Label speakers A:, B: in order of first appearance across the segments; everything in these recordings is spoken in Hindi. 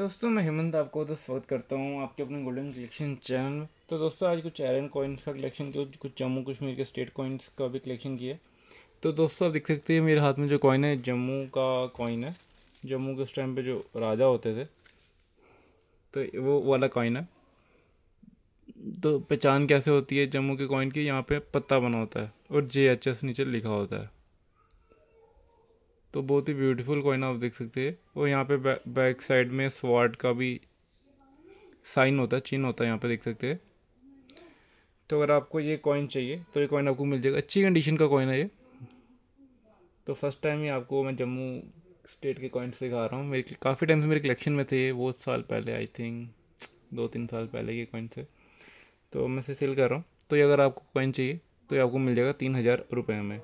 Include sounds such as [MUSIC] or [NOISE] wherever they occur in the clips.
A: दोस्तों मैं हेमंत आपको तो स्वागत करता हूँ आपके अपने गोल्डन कलेक्शन चैनल में तो दोस्तों आज कुछ आयरन कॉइन्स का कलेक्शन किया कुछ जम्मू कश्मीर के स्टेट कॉइन्स का भी कलेक्शन किया तो दोस्तों आप देख सकते हैं मेरे हाथ में जो कॉइन है जम्मू का कॉइन है जम्मू के उस टाइम पर जो राजा होते थे तो वो वाला कॉइन है तो पहचान कैसे होती है जम्मू के कॉइन की यहाँ पर पत्ता बना होता है और जे एच एस नीचे लिखा होता है तो बहुत ही ब्यूटीफुल कॉइन आप देख सकते हैं और यहाँ पे बैक साइड में स्वाड का भी साइन होता है चिन्ह होता है यहाँ पे देख सकते हैं तो अगर आपको ये कॉइन चाहिए तो ये कॉइन आपको मिल जाएगा अच्छी कंडीशन का कॉइन है ये तो फर्स्ट टाइम ही आपको मैं जम्मू स्टेट के कॉइन्स दिखा रहा हूँ मेरे काफ़ी टाइम से मेरे कलेक्शन में थे ये बहुत साल पहले आई थिंक दो तीन साल पहले ये कॉइन थे तो मैं इसे सेल कर रहा हूँ तो ये अगर आपको कॉइन चाहिए तो ये आपको मिल जाएगा तीन हज़ार रुपये में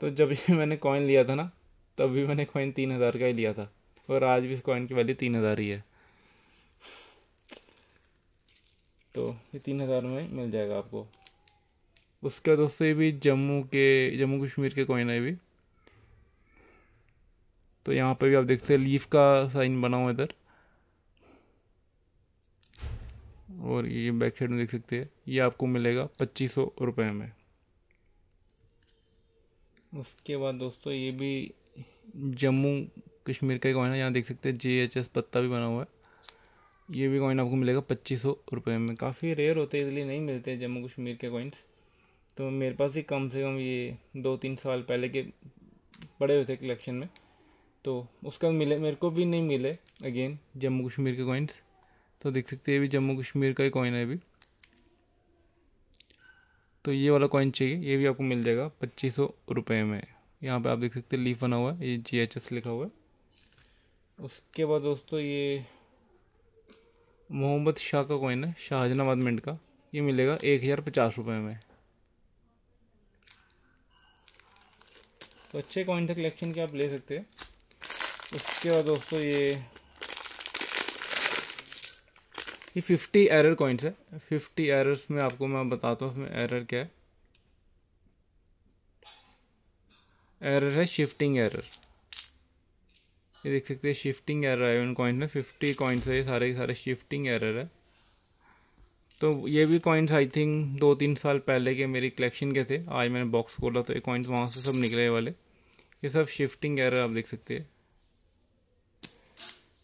A: तो जब ये [LAUGHS] मैंने कॉइन लिया था ना तब भी मैंने कॉइन तीन हज़ार का ही लिया था और आज भी इस कॉइन की वैल्यू तीन हज़ार ही है तो ये तीन हज़ार में मिल जाएगा आपको उसके दोस्तों ये भी जम्मू के जम्मू कश्मीर के कॉइन है भी तो यहाँ पे भी आप देखते हैं लीफ का साइन बना हुआ इधर और ये बैक साइड में देख सकते हैं ये आपको मिलेगा पच्चीस सौ रुपये में उसके बाद दोस्तों ये भी जम्मू कश्मीर का एक कॉइन है यहाँ देख सकते हैं जे एच एस पत्ता भी बना हुआ है ये भी कॉइन आपको मिलेगा पच्चीस सौ रुपये में काफ़ी रेयर होते हैं इसलिए नहीं मिलते जम्मू कश्मीर के कॉइन्स तो मेरे पास ही कम से कम ये दो तीन साल पहले के पड़े हुए थे कलेक्शन में तो उसका मिले मेरे को भी नहीं मिले अगेन जम्मू कश्मीर के कॉइन्स तो देख सकते हैं ये भी जम्मू कश्मीर का ही कॉइन है अभी तो ये वाला कॉइन चाहिए ये भी आपको मिल जाएगा पच्चीस सौ रुपये में यहाँ पे आप देख सकते हैं लीफ बना हुआ है ये जी एच एस लिखा हुआ है उसके बाद दोस्तों ये मोहम्मद शाह का कॉइन है शाहजनाबाद मिंट का ये मिलेगा एक हज़ार पचास रुपये में तो अच्छे कॉइन था कलेक्शन के आप ले सकते हैं उसके बाद दोस्तों ये ये फिफ्टी एरर कॉइन्स है फिफ्टी एरर्स में आपको मैं बताता हूँ उसमें एरर क्या है एरर है शिफ्टिंग एरर ये देख सकते हैं शिफ्टिंग एरर है उन कॉइन्स में फिफ्टी कॉइन्स है ये सारे के सारे शिफ्टिंग एरर है तो ये भी कॉइन्स आई थिंक दो तीन साल पहले के मेरी कलेक्शन के थे आज मैंने बॉक्स खोला तो ये कॉइन्स वहाँ से सब निकले वाले ये सब शिफ्टिंग एरर आप देख सकते हैं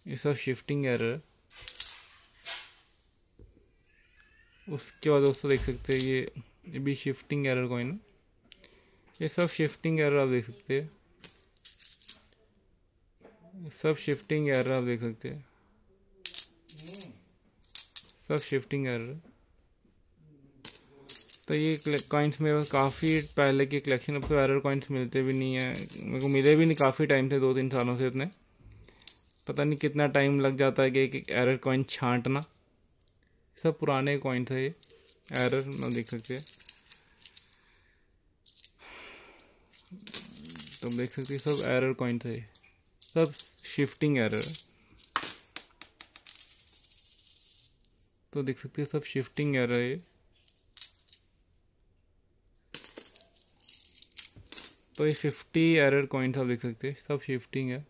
A: ये सब शिफ्टिंग एरर उसके बाद दोस्तों देख सकते हैं ये ये भी शिफ्टिंग एरर कॉइन है ये सब शिफ्टिंग एरर आप देख सकते हैं सब शिफ्टिंग एरर आप देख सकते हैं सब शिफ्टिंग एरर तो ये कॉइन्स मेरे पास काफ़ी पहले के कलेक्शन अब तो एरर कॉइन्स मिलते भी नहीं हैं मेरे को मिले भी नहीं काफ़ी टाइम से दो तीन सालों से इतने पता नहीं कितना टाइम लग जाता है कि एक, एरर कॉइन छांटना सब पुराने कॉइन्स है ये एरर ना देख सकते हैं तो हम देख सकते हैं सब एरर कॉइन थे सब शिफ्टिंग एरर तो देख सकते हैं सब शिफ्टिंग एरर है तो ये फिफ्टी एरर कॉइन आप देख सकते हैं सब शिफ्टिंग है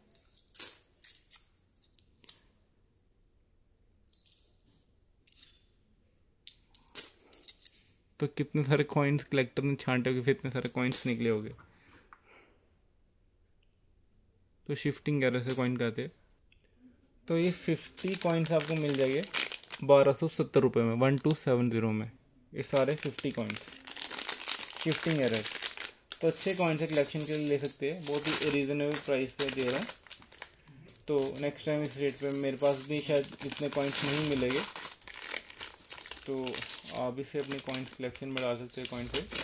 A: तो कितने सारे कॉइन्स कलेक्टर ने छांटे होंगे फिर इतने सारे कॉइन्स निकले होंगे तो शिफ्टिंग रहे से कॉइन कहते तो ये फिफ्टी कॉइन्स आपको मिल जाएंगे बारह सौ सत्तर रुपये में वन टू सेवन ज़ीरो में ये सारे फिफ्टी कॉइन्स शिफ्टिंग एर तो अच्छे कॉइन से कलेक्शन के लिए ले सकते हैं बहुत ही रीज़नेबल प्राइस पे दे रहे हैं तो नेक्स्ट टाइम इस रेट पे मेरे पास भी शायद इतने कॉइन्स नहीं मिलेंगे तो आप इसे अपने कॉइन्स कलेक्शन बढ़ा सकते हैं कॉइन्स से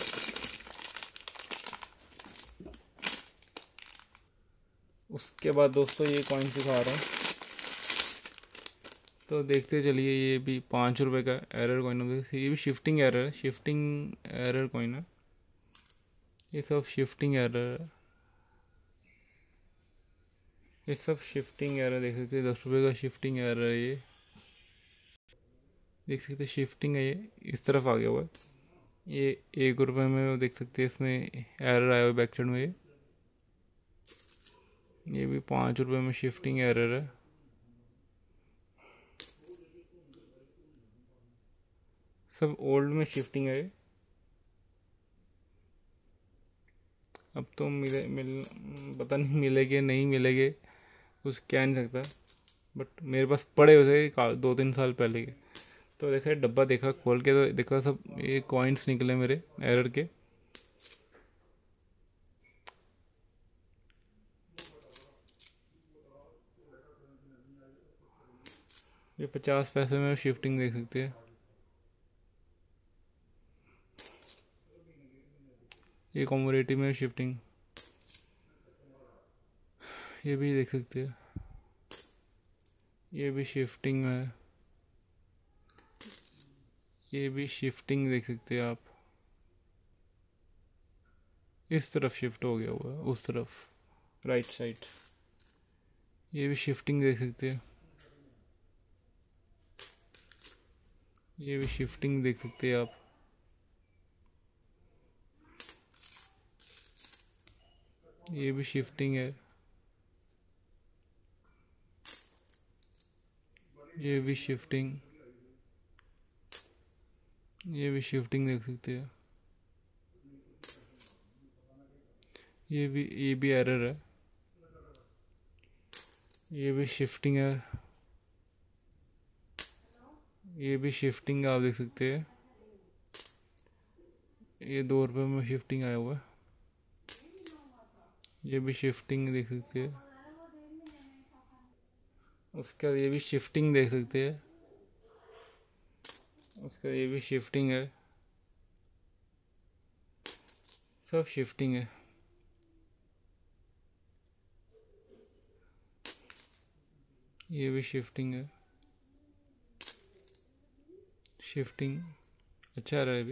A: के बाद दोस्तों ये कॉइन्स दिखा रहा हूँ तो देखते चलिए ये भी पाँच रुपये का एरर कॉइन ये भी शिफ्टिंग एरर है शिफ्टिंग एरर कॉइन है ये सब शिफ्टिंग एरर है ये सब शिफ्टिंग एरर देख सकते दस रुपये का शिफ्टिंग एरर है ये देख सकते शिफ्टिंग है ये इस तरफ आ गया हुआ है ये एक रुपये में देख सकते हैं इसमें एरर आया हुआ है बैक साइड में ये ये भी पाँच रुपये में शिफ्टिंग एरर है सब ओल्ड में शिफ्टिंग है अब तो मिले मिल पता नहीं मिलेंगे नहीं मिलेंगे कुछ कह नहीं सकता बट मेरे पास पड़े हुए थे दो तीन साल पहले के तो देखा डब्बा देखा खोल के तो देखा सब ये कॉइन्स निकले मेरे एरर के ये पचास पैसे में शिफ्टिंग देख सकते हैं ये कॉमोरेटिव में शिफ्टिंग ये भी देख सकते हैं ये भी शिफ्टिंग है ये भी शिफ्टिंग देख सकते हैं आप इस तरफ शिफ्ट हो गया हुआ है उस तरफ राइट साइड ये भी शिफ्टिंग देख सकते हैं ये भी शिफ्टिंग देख सकते हैं आप ये भी शिफ्टिंग है ये भी शिफ्टिंग ये भी शिफ्टिंग देख सकते हैं ये भी ये भी एरर है ये भी शिफ्टिंग है ये भी शिफ्टिंग आप देख सकते हैं ये दो रुपये में शिफ्टिंग आया हुआ है ये भी शिफ्टिंग देख सकते हैं उसके बाद ये भी शिफ्टिंग देख सकते हैं उसका ये भी शिफ्टिंग है सब शिफ्टिंग है ये भी शिफ्टिंग है शिफ्टिंग अच्छा रहा है अभी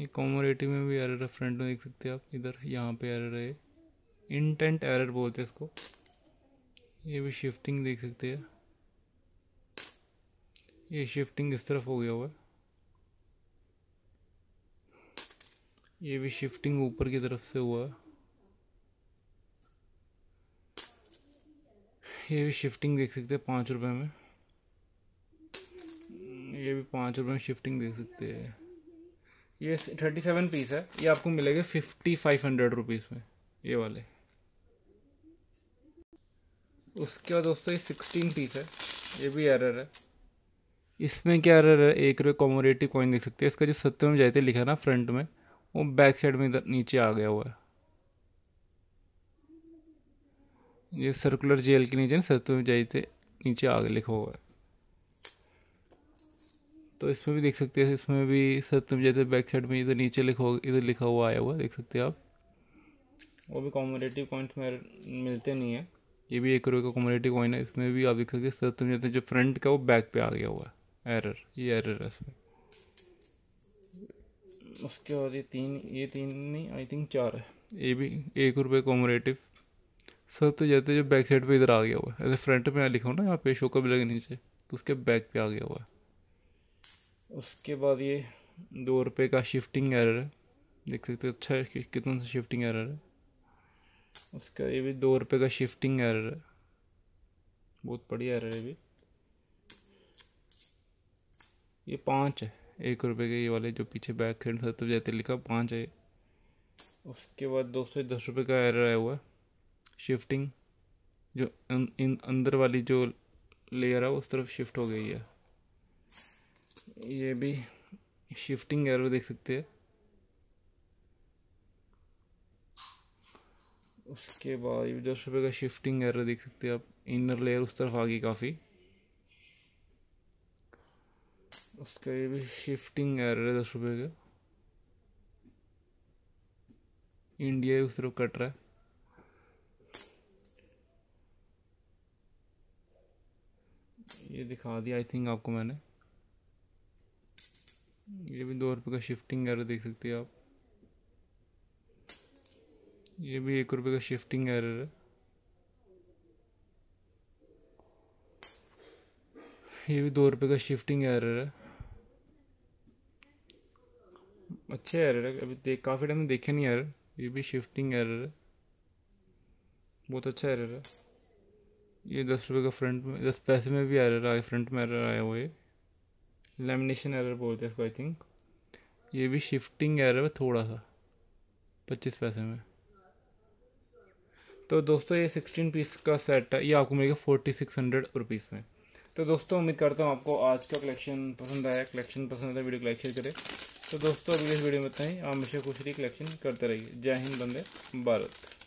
A: ये कॉमोरेटिव में भी एरर फ्रंट में देख सकते हैं आप इधर यहाँ पे एरर है इंटेंट एरर बोलते हैं इसको ये भी शिफ्टिंग देख सकते हैं ये शिफ्टिंग इस तरफ हो गया हुआ है ये भी शिफ्टिंग ऊपर की तरफ से हुआ है ये भी शिफ्टिंग देख सकते हैं पाँच रुपये में ये भी पाँच रुपये में शिफ्टिंग दे सकते हैं ये थर्टी सेवन पीस है ये आपको मिलेगा फिफ्टी फाइव हंड्रेड रुपीज़ में ये वाले उसके बाद दोस्तों ये सिक्सटीन पीस है ये भी एरर है इसमें क्या एरर है एक रुपये कॉमोरेटिव कॉइन देख सकते हैं इसका जो सत्तर में जाते लिखा ना फ्रंट में वो बैक साइड में इधर नीचे आ गया हुआ है ये सर्कुलर जेल के नीचे ना सत्तर में जाते नीचे आगे लिखा हुआ है तो इसमें भी देख सकते हैं इसमें भी सत्यम जैसे बैक साइड में इधर नीचे लिखा इधर लिखा हुआ आया हुआ देख सकते हैं आप वो भी कॉमोडेटिव पॉइंट में मिलते नहीं है ये भी एक रुपये का कॉमोडेटिव कॉइन है इसमें भी आप देख सकते हैं सत्यम जैसे जो फ्रंट का वो बैक पे आ गया हुआ है एरर ये एरर है इसमें उसके बाद ये तीन ये तीन नहीं आई थिंक चार है ये भी एक रुपये कॉमोडेटिव सर तो जाते जो बैक साइड पर इधर आ गया हुआ है ऐसे फ्रंट पर लिखा हो ना यहाँ पे शो का भी लगे नीचे तो उसके बैक पे आ गया हुआ है उसके बाद ये दो रुपये का शिफ्टिंग एरर है देख सकते हो अच्छा है कि कितना सा शिफ्टिंग एरर है उसका ये भी दो रुपये का शिफ्टिंग एरर है बहुत बढ़िया एरर है भी ये पाँच है एक रुपये के ये वाले जो पीछे बैक साइड से तब जाते लिखा पाँच है उसके बाद दो सौ दस रुपये का एरर आया हुआ है शिफ्टिंग जो अं, इन अंदर वाली जो लेयर है उस तरफ शिफ्ट हो गई है ये भी शिफ्टिंग एरो देख सकते हैं उसके बाद ये दस रुपये का शिफ्टिंग एरो देख सकते हैं आप इनर लेयर उस तरफ आ गई काफ़ी उसका ये भी शिफ्टिंग एरो है दस रुपये का इंडिया उस तरफ कट रहा है ये दिखा दिया आई थिंक आपको मैंने ये भी दो रुपये का शिफ्टिंग एरर देख सकते हैं आप ये भी एक रुपये का शिफ्टिंग एरर है ये भी दो रुपये का शिफ्टिंग एरर है अच्छे एरर है अभी देख काफ़ी टाइम देखे नहीं एरर ये भी शिफ्टिंग एरर है बहुत अच्छा एरर है ये दस रुपये का फ्रंट में दस पैसे में भी एरर आया फ्रंट में एरर आया हुआ है लेमिनेशन एरर बोलते हैं इसको आई थिंक ये भी शिफ्टिंग एरर है थोड़ा सा पच्चीस पैसे में तो दोस्तों ये सिक्सटीन पीस का सेट है ये आपको मिलेगा फोर्टी सिक्स हंड्रेड रुपीज़ में तो दोस्तों उम्मीद करता हूँ आपको आज का कलेक्शन पसंद आया कलेक्शन पसंद आया वीडियो कलेक्शन करें तो दोस्तों अगले इस वीडियो में बताएं आप हमेशा खुश भी कलेक्शन करते रहिए जय हिंद बंदे भारत